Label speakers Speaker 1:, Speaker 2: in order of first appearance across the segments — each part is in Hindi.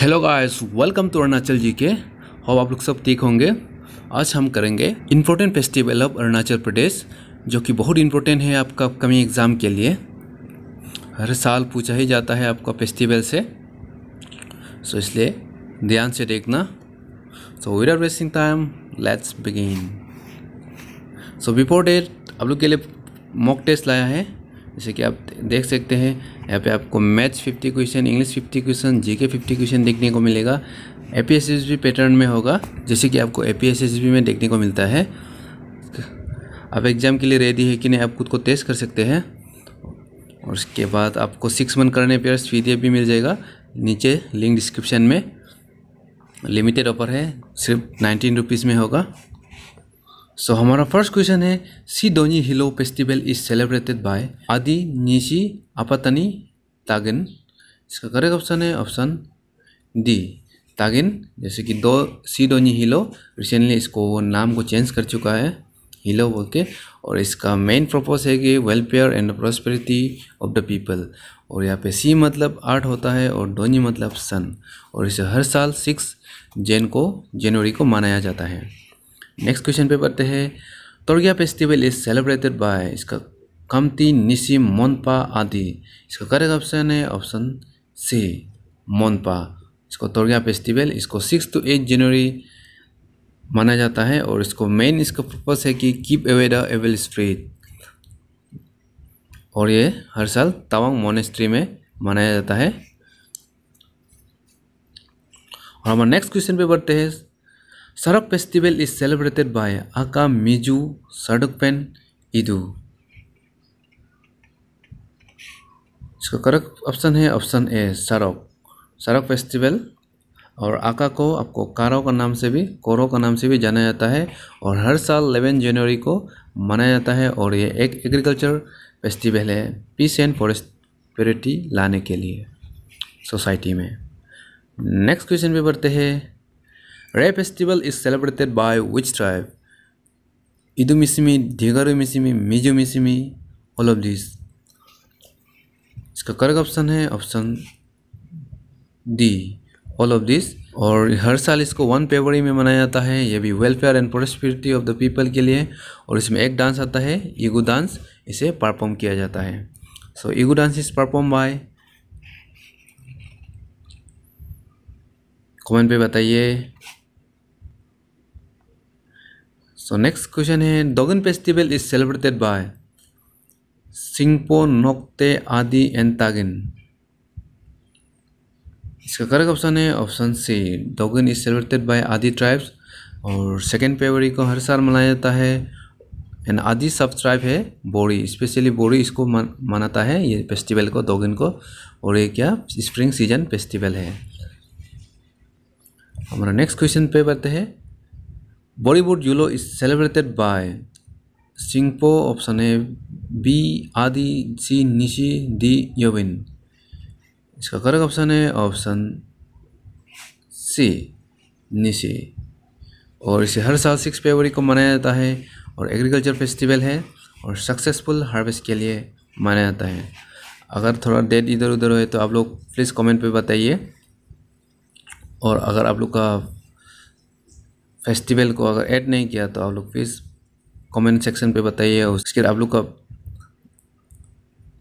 Speaker 1: Hello guys welcome to Arunachal G K hope आप लोग सब ठीक होंगे आज हम करेंगे important festival of Arunachal Pradesh जो कि बहुत इम्पोर्टेंट है आपका अपकमिंग एग्ज़ाम के लिए हर साल पूछा ही जाता है आपका फेस्टिवल से सो इसलिए ध्यान से देखना so are wasting time let's begin so before that आप लोग के लिए मॉक टेस्ट लाया है जैसे कि आप देख सकते हैं यहाँ पे आपको maths 50 question English 50 question GK 50 question देखने को मिलेगा ए पी पैटर्न में होगा जैसे कि आपको ए पी में देखने को मिलता है आप एग्ज़ाम के लिए रेडी है कि नहीं आप खुद को टेस्ट कर सकते हैं और उसके बाद आपको सिक्स मंथ करने पर पी भी मिल जाएगा नीचे लिंक डिस्क्रिप्शन में लिमिटेड ऑफर है सिर्फ नाइनटीन रुपीज़ में होगा सो so, हमारा फर्स्ट क्वेश्चन है सी दोनी हिलो फेस्टिवल इज सेलिब्रेटेड बाय आदि निशी आपातनी तागिन इसका करेक्ट ऑप्शन है ऑप्शन डी तागिन जैसे कि दो सी दोनी हिलो रिसेंटली इसको नाम को चेंज कर चुका है हिलो बोल के और इसका मेन प्रपोज है कि welfare and prosperity of the people और यहाँ पे सी मतलब आर्ट होता है और दोनी मतलब सन और इसे हर साल सिक्स जैन को जनवरी को मनाया जाता है नेक्स्ट क्वेश्चन पे पढ़ते हैं Torgya festival is celebrated by इसका कमती निशी मोनपा आदि इसका करेक्ट ऑप्शन है ऑप्शन सी मोनपा इसको तोरगिया फेस्टिवल इसको सिक्स टू एट जनवरी माना जाता है और इसको मेन इसका पर्पज है कि keep away the evil street और ये हर साल तवांग मोनेस्ट्री में मनाया जाता है और हमारा नेक्स्ट क्वेश्चन पे बढ़ते हैं सड़क festival is celebrated by Aka Miju Sherdukpen Idu. इसका करेक्ट ऑप्शन है ऑप्शन ए सड़क सड़क फेस्टिवल और आका को आपको कारो का नाम से भी कोरो का नाम से भी जाना जाता है और हर साल 11 जनवरी को मनाया जाता है और ये एक एग्रीकल्चर फेस्टिवल है पीस एंड प्रोस्पेरिटी लाने के लिए सोसाइटी में नेक्स्ट क्वेश्चन भी बढ़ते हैं Ray festival is celebrated by which tribe? Misimi, Digarumisimi, Misimi, all of these. इसका करेक्ट ऑप्शन है option D all of this और हर साल इसको वन फेबरी में मनाया जाता है ये भी welfare and prosperity of the people के लिए और इसमें एक डांस आता है ईगो डांस इसे परफॉर्म किया जाता है so Igu dance is perform by comment पे बताइए सो नेक्स्ट क्वेश्चन है Dongin festival is celebrated by Singpho Nocte Adi and Tagin इसका करेक्ट ऑप्शन है option C Dongin is celebrated by Adi tribes और सेकेंड फेवरी को हर साल मनाया जाता है एंड आदि सब ट्राइब है बोरी स्पेशली बोरी इसको मन, मनाता है ये फेस्टिवल को दोगन को और ये क्या स्प्रिंग सीजन फेस्टिवल है हमारा नेक्स्ट क्वेश्चन पे बढ़ते हैं Bollywood Yulo is celebrated by Singpo option A, B Adi, C Nishi, D Yovin. इसका करेक्ट ऑप्शन है ऑप्शन सी निशी और इसे हर साल सिक्स फेबरी को मनाया जाता है और एग्रीकल्चर फेस्टिवल है और सक्सेसफुल हार्वेस्ट के लिए मनाया जाता है अगर थोड़ा डेट इधर उधर हो तो आप लोग प्लीज़ कमेंट पे बताइए और अगर आप लोग का फेस्टिवल को अगर ऐड नहीं किया तो आप लोग प्लीज़ कमेंट सेक्शन पे बताइए उसके आप लोग का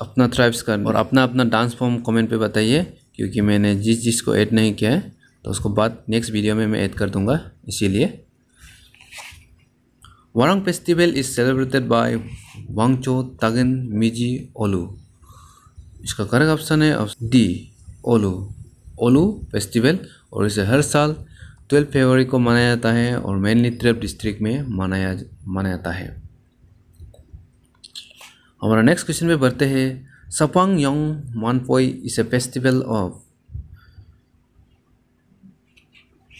Speaker 1: अपना ट्राइब्स का और अपना अपना डांस फॉर्म कमेंट पे बताइए क्योंकि मैंने जिस चीज़ को ऐड नहीं किया है तो उसको बाद नेक्स्ट वीडियो में मैं ऐड कर दूंगा इसीलिए Warang festival is celebrated by Wancho Tagin Miji Ollo इसका करेक्ट ऑप्शन है डी ओलू ओलू फेस्टिवल और इसे हर साल ट्वेल्थ फरवरी को मनाया जाता है और मेनली त्रिप डिस्ट्रिक्ट में मनाया मनाया जाता है हमारा नेक्स्ट क्वेश्चन में बढ़ते हैं Shapawng Yawng Manpoi is a festival of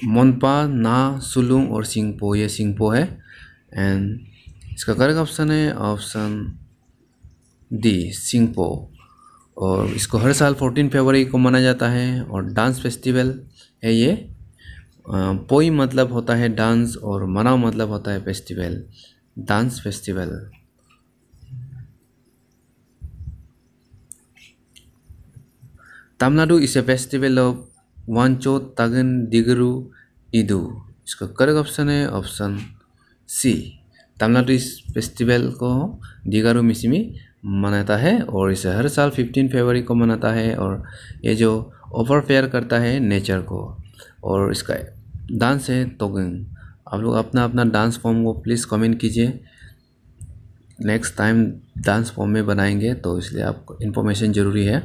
Speaker 1: Monpa ना सुलुंग और सिंगपो ये सिंगपो है एंड इसका करेक्ट ऑप्शन है ऑप्शन डी सिंगपो और इसको हर साल 14 फरवरी को मनाया जाता है और डांस फेस्टिवल है ये पोई मतलब होता है डांस और मना मतलब होता है festival dance festival Tamladu is a festival of Wancho Tagin Digaru Idu इसका करेक्ट ऑप्शन है ऑप्शन सी तमिलनाडु इस फेस्टिवल को दिगारू मिसिमी मनाता है और इसे हर साल 15 फरवरी को मनाता है और ये जो ओवर फेयर करता है नेचर को और इसका डांस है तोगेंग आप लोग अपना अपना डांस फॉर्म को प्लीज़ कमेंट कीजिए नेक्स्ट टाइम डांस फॉर्म में बनाएंगे तो इसलिए आपको इन्फॉर्मेशन ज़रूरी है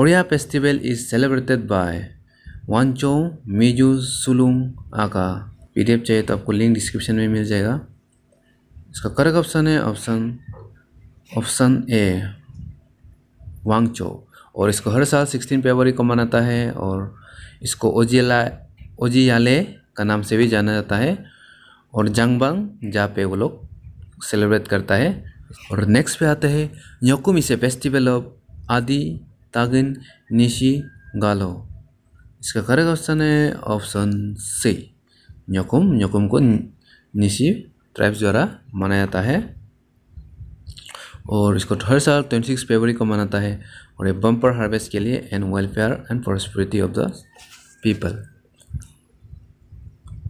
Speaker 1: Oriya festival is celebrated Miju Wancho Aka P D PDF चाहिए तो आपको लिंक डिस्क्रिप्शन में मिल जाएगा इसका करेक्ट ऑप्शन है ऑप्शन ऑप्शन ए वांगचो और इसको हर साल सिक्सटीन फरवरी को मनाता है और इसको ओजियाला ओजियाले का नाम से भी जाना जाता है और जंगबंग जहाँ पे वो लोग सेलिब्रेट करता है और नेक्स्ट पे आते हैं योकुमिसे फेस्टिवल ऑफ आदि तागिन निशी गालो इसका करेक्ट ऑप्शन है ऑप्शन सी न्योकुम न्योकुम को निशी ट्राइब्स द्वारा मनाया जाता है और इसको हर साल ट्वेंटी सिक्स फेबरी को मनाता है और ये बम्पर हार्वेस्ट के लिए and welfare and prosperity of the people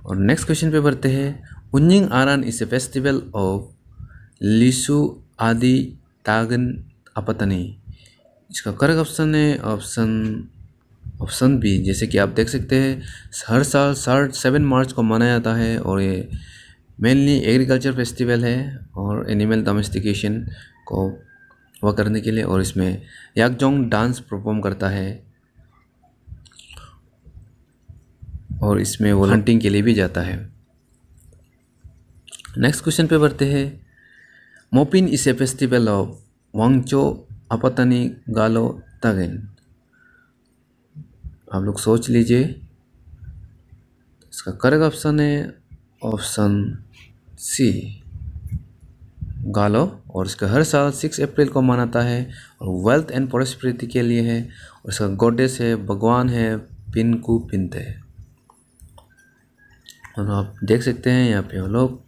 Speaker 1: और नेक्स्ट क्वेश्चन पे बढ़ते हैं Unying Aran is a festival of Lisu Adi तागन अपतनी इसका करक ऑप्शन है ऑप्शन ऑप्शन बी जैसे कि आप देख सकते हैं हर साल साठ सेवन मार्च को मनाया जाता है और ये मेनली एग्रीकल्चर फेस्टिवल है और एनिमल डोमेस्टिकेशन को वह करने के लिए और इसमें याकजोंग डांस परफॉर्म करता है और इसमें वो हंटिंग के लिए भी जाता है नेक्स्ट क्वेश्चन पे बढ़ते हैं Mopin is a festival of Wancho Apatani Galo Tagin आप लोग सोच लीजिए इसका करेक्ट ऑप्शन है ऑप्शन सी गालो और इसका हर साल सिक्स अप्रैल को मनाता है और वेल्थ एंड प्रॉस्पेरिटी के लिए है और इसका गोडेस है भगवान है पिनकू पिनते है और आप देख सकते हैं यहाँ पे हम लोग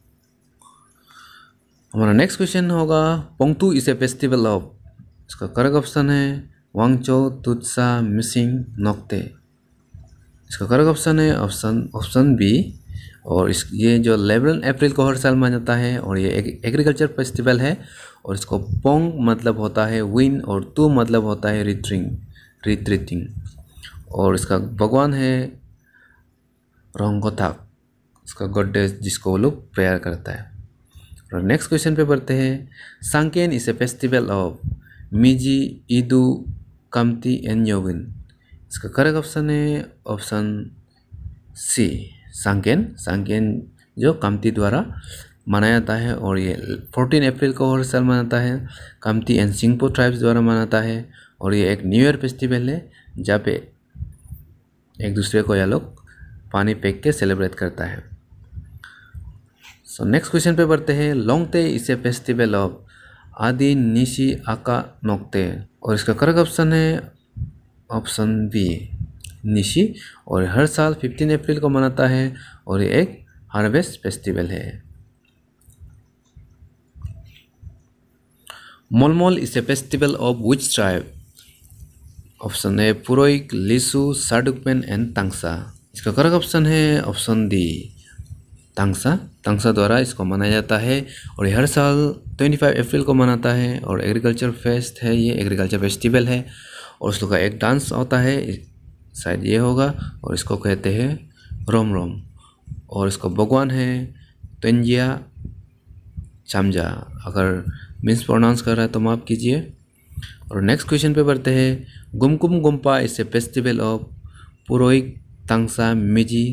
Speaker 1: हमारा नेक्स्ट क्वेश्चन होगा Pongtu is a festival of इसका करेक्ट ऑप्शन है वांगचो तुत्सा मिसिंग नोकते इसका करेक्ट ऑप्शन है ऑप्शन ऑप्शन बी और इस ये जो लेबरन अप्रैल को हर साल माना जाता है और ये एक, एग्रीकल्चर फेस्टिवल है और इसको पोंग मतलब होता है विन और तू मतलब होता है रिट्रिंग रिट्रीटिंग और इसका भगवान है रोंगोथाक इसका गड्डे जिसको वो लोग प्रेयर करता है और नेक्स्ट क्वेश्चन पे बढ़ते हैं Sangken is a festival of Miji Idu Khamti and Yobin इसका करेक्ट ऑप्शन है ऑप्शन सी संगेन संगेन जो कमती द्वारा मनाया जाता है और ये 14 अप्रैल को हर साल मनाता है कमती एंड सिंगपो ट्राइब्स द्वारा मनाता है और ये एक न्यू ईयर फेस्टिवल है जहाँ पे एक दूसरे को यह लोग पानी फेंक के सेलिब्रेट करता है सो नेक्स्ट क्वेश्चन पे बढ़ते हैं लोंगते इस फेस्टिवल ऑफ आदि निशी आका नोकते और इसका करेक्ट ऑप्शन है ऑप्शन बी निशी और हर साल 15 अप्रैल को मनाता है और ये एक हार्वेस्ट फेस्टिवल है Mohmol is a festival of which tribe option है पुरोइक लिसु साडुकमेन एंड तांगसा इसका करेक्ट ऑप्शन है ऑप्शन डी तांगसा तांगसा द्वारा इसको मनाया जाता है और हर साल 25 अप्रैल को मनाता है और एग्रीकल्चर फेस्ट है ये एग्रीकल्चर फेस्टिवल है और उसका एक डांस होता है शायद ये होगा और इसको कहते हैं रोम रोम और इसको भगवान है तंजिया चमजा अगर मिस प्रोनाउंस कर रहा है तो माफ़ कीजिए और नेक्स्ट क्वेश्चन पे बढ़ते हैं गुमकुम गुम्पा इस ए फेस्टिवल ऑफ पुरोहित तंगसा मिजी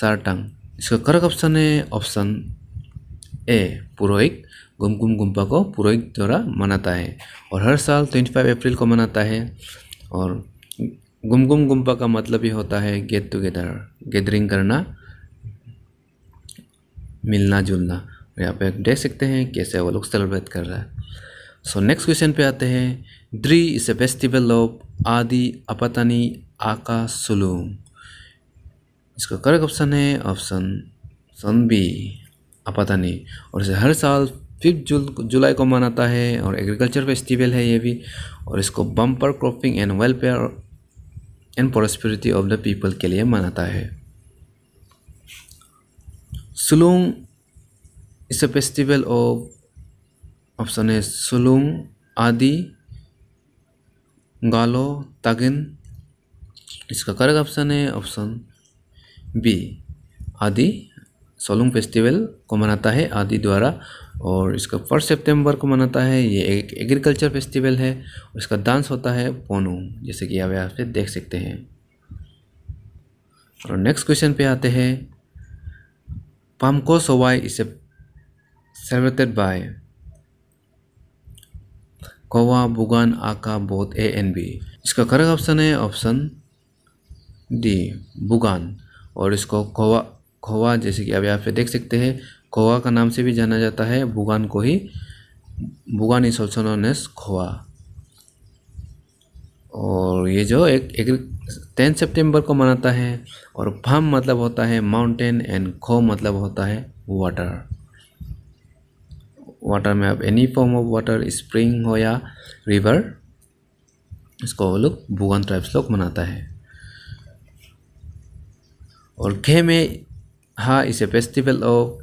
Speaker 1: सारटंग इसका करेक्ट ऑप्शन है ऑप्शन ए पुरोहित गुमकुम गुम्पा को पुरोहित द्वारा मनाता है और हर साल 25 अप्रैल को मनाता है और गुमगुम गुम्पा का मतलब ये होता है गेट टुगेदर गैदरिंग करना मिलना जुलना तो यहाँ पे देख सकते हैं कैसे वो लोग सेलिब्रेट कर रहा है सो नेक्स्ट क्वेश्चन पे आते हैं द्री इज ए फेस्टिवल ऑफ आदि अपतनी आका सुलूम इसका करेक्ट ऑप्शन है ऑप्शन सन बी अपतनी और इसे हर साल फिफ्थ जुल जुलाई को मनाता है और एग्रीकल्चर फेस्टिवल है ये भी और इसको bumper cropping and welfare and prosperity of the people के लिए मनाता है सुलोंग इस फेस्टिवल ऑफ ऑप्शन है सुलोंग आदि गालो तगिन इसका करेक्ट ऑप्शन है option B Adi Solung festival को मनाता है आदि द्वारा और इसका फर्स्ट सितंबर को मनाता है ये एक एग्रीकल्चर फेस्टिवल है इसका डांस होता है पोनू जैसे कि आप यहाँ पे देख सकते हैं और नेक्स्ट क्वेश्चन पे आते हैं पामको सोवाई इसे celebrated by Khowa Bugun Aka both A and B इसका करेक्ट ऑप्शन है ऑप्शन डी बुगान और इसको कोवा खोवा जैसे कि आप देख सकते हैं खोआ का नाम से भी जाना जाता है भूगान को ही Bugun is also known as Khowa और ये जो एक एक टेन सेप्टेम्बर को मनाता है और फम मतलब होता है माउंटेन एंड खो मतलब होता है वाटर वाटर में आप any form of water spring हो या रिवर इसको वो लोग भूगान ट्राइब्स लोग मनाता है और खे में हा is a festival of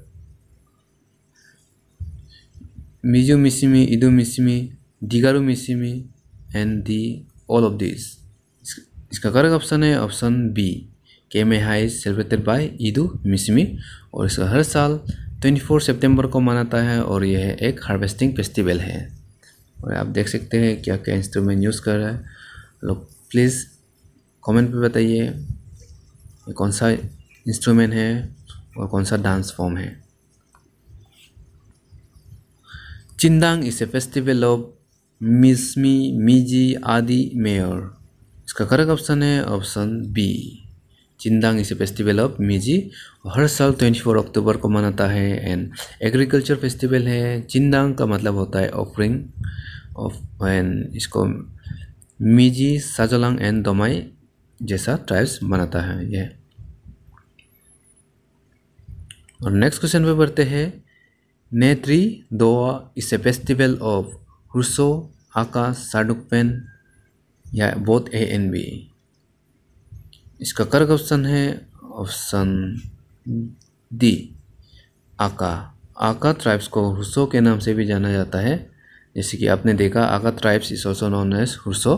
Speaker 1: Mizu Mishimi, Idu Mishimi, Digaru Mishimi and the all of these. इसका करेक्ट ऑप्शन है ऑप्शन बी के मे हाई सेलिब्रेटेड बाय ईदू मिसमी और इसका हर साल 24 सितंबर को मनाता है और यह एक हार्वेस्टिंग फेस्टिवल है और आप देख सकते हैं क्या क्या इंस्ट्रूमेंट यूज़ कर रहा है लोग प्लीज़ कमेंट पे बताइए कौन सा इंस्ट्रूमेंट है और कौन सा डांस फॉर्म है Chindang is a festival of Mishmi Miji Adi Meyor इसका करेक्ट ऑप्शन है option B Chindang a festival of Miji हर साल 24 अक्टूबर को मनाता है एंड एग्रीकल्चर फेस्टिवल है चिंदांग का मतलब होता है ऑफरिंग ऑफ एंड इसको मिजी साजोलांग एंड दोमाई जैसा ट्राइब्स मनाता है यह और नेक्स्ट क्वेश्चन पे बढ़ते हैं Netri Doa is a festival of Russo, Aka, Sadukpen या बोथ ए एन बी इसका कर्क ऑप्शन है ऑप्शन डी आका आका ट्राइब्स को हुसो के नाम से भी जाना जाता है जैसे कि आपने देखा Aka tribes is also known as Hrusso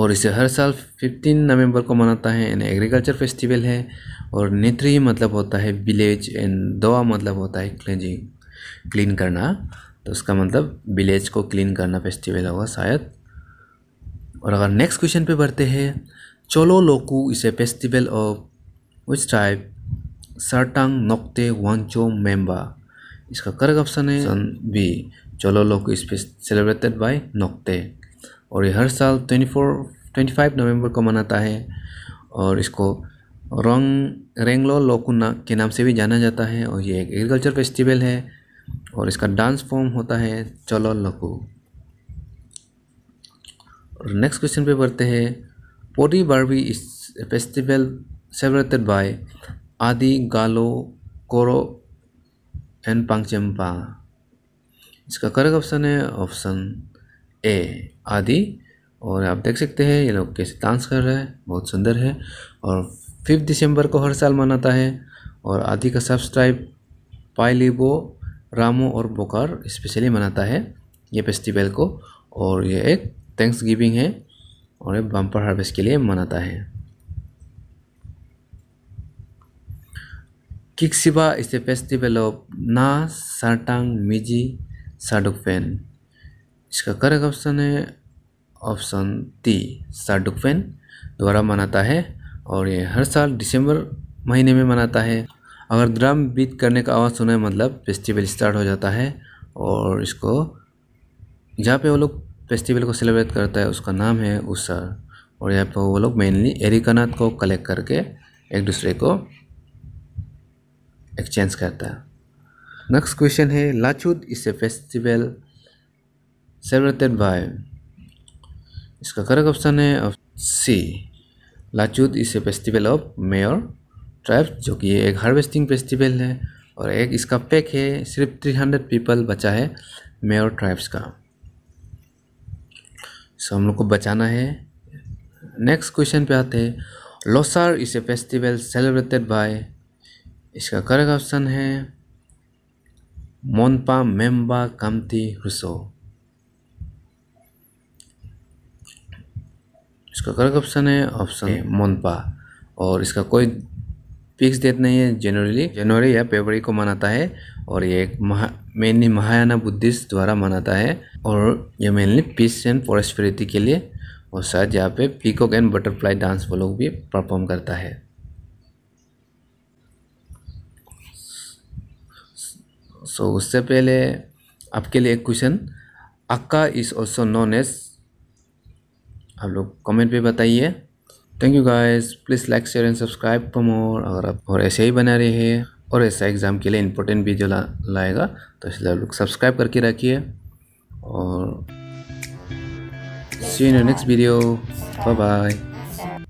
Speaker 1: और इसे हर साल 15 नवंबर को मनाता है एन एग्रीकल्चर फेस्टिवल है और नेत्री मतलब होता है विलेज एंड दवा मतलब होता है क्लेंजिंग क्लीन करना तो उसका मतलब विलेज को क्लीन करना फेस्टिवल होगा शायद और अगर नेक्स्ट क्वेश्चन पे बढ़ते हैं Chalo Loku is a festival of which type Sartang Nocte Wancho Memba इसका करेक्ट ऑप्शन है सन बी चोलो लोकू इस पे सेलिब्रेटेड बाय नोक्ते और ये हर साल ट्वेंटी फोर ट्वेंटी फाइव नवम्बर को मनाता है और इसको रंग रेंगलो लोकुना के नाम से भी जाना जाता है और ये एक एग्रीकल्चर फेस्टिवल है और इसका डांस फॉर्म होता है चलो लोकू और नेक्स्ट क्वेश्चन पे बढ़ते हैं Podi Barbi is festival celebrated by Adi Galo Koro and Pangchenpa इसका करेक्ट ऑप्शन है ऑप्शन ए आदि और आप देख सकते हैं ये लोग कैसे डांस कर रहे हैं बहुत सुंदर है और फिफ्थ दिसंबर को हर साल मनाता है और आदि का सब्सक्राइब पाइलेबो रामो और बोकार स्पेशली मनाता है ये फेस्टिवल को और ये एक थैंक्स गिविंग है और ये बम्पर हार्वेस्ट के लिए मनाता है Kiksiba इस a फेस्टिवल ऑफ ना सार्टांग मिजी साडुकफेन इसका करेक्ट ऑप्शन है ऑप्शन टी साडुकफेन द्वारा मनाता है और ये हर साल दिसंबर महीने में मनाता है अगर ड्रम बीट करने का आवाज़ सुना है मतलब फेस्टिवल स्टार्ट हो जाता है और इसको जहाँ पे वो लोग फेस्टिवल को सेलिब्रेट करता है उसका नाम है उसार और यहाँ पर वो लोग मेनली एरिकानाथ को कलेक्ट करके एक दूसरे को एक्सचेंज करता है नेक्स्ट क्वेश्चन है Lachud is festival celebrated by इसका करेक्ट ऑप्शन है C Lachud is a festival of Meyor tribe जो कि एक हार्वेस्टिंग फेस्टिवल है और एक इसका पैक है सिर्फ थ्री हंड्रेड पीपल बचा है मेयर ट्राइब्स का सो हम लोग को बचाना है नेक्स्ट क्वेश्चन पे आते हैं Losar is a festival celebrated by इसका करेक्ट ऑप्शन है मोनपा मेम्बा कामती हुसो इसका करेक्ट ऑप्शन है ऑप्शन मोनपा और इसका कोई फिक्स डेट नहीं है जनवरी जनवरी या फेबरी को मनाता है और ये एक महा मेनली महायाना बुद्धिस्ट द्वारा मनाता है और ये मेनली पीस एंड प्रोस्पेरिटी के लिए और शायद यहाँ पे पीकॉक एंड बटरफ्लाई डांस वो लोग भी परफॉर्म करता है सो so, उससे पहले आपके लिए एक क्वेश्चन अक्का इज ऑल्सो नोन एज आप लोग कमेंट पे बताइए thank you guys please like share and subscribe for more अगर आप और ऐसे ही बना रहे हैं और ऐसा एग्ज़ाम के लिए इंपॉर्टेंट वीडियो ला, लाएगा तो इसलिए आप लोग सब्सक्राइब करके रखिए और see in next video bye bye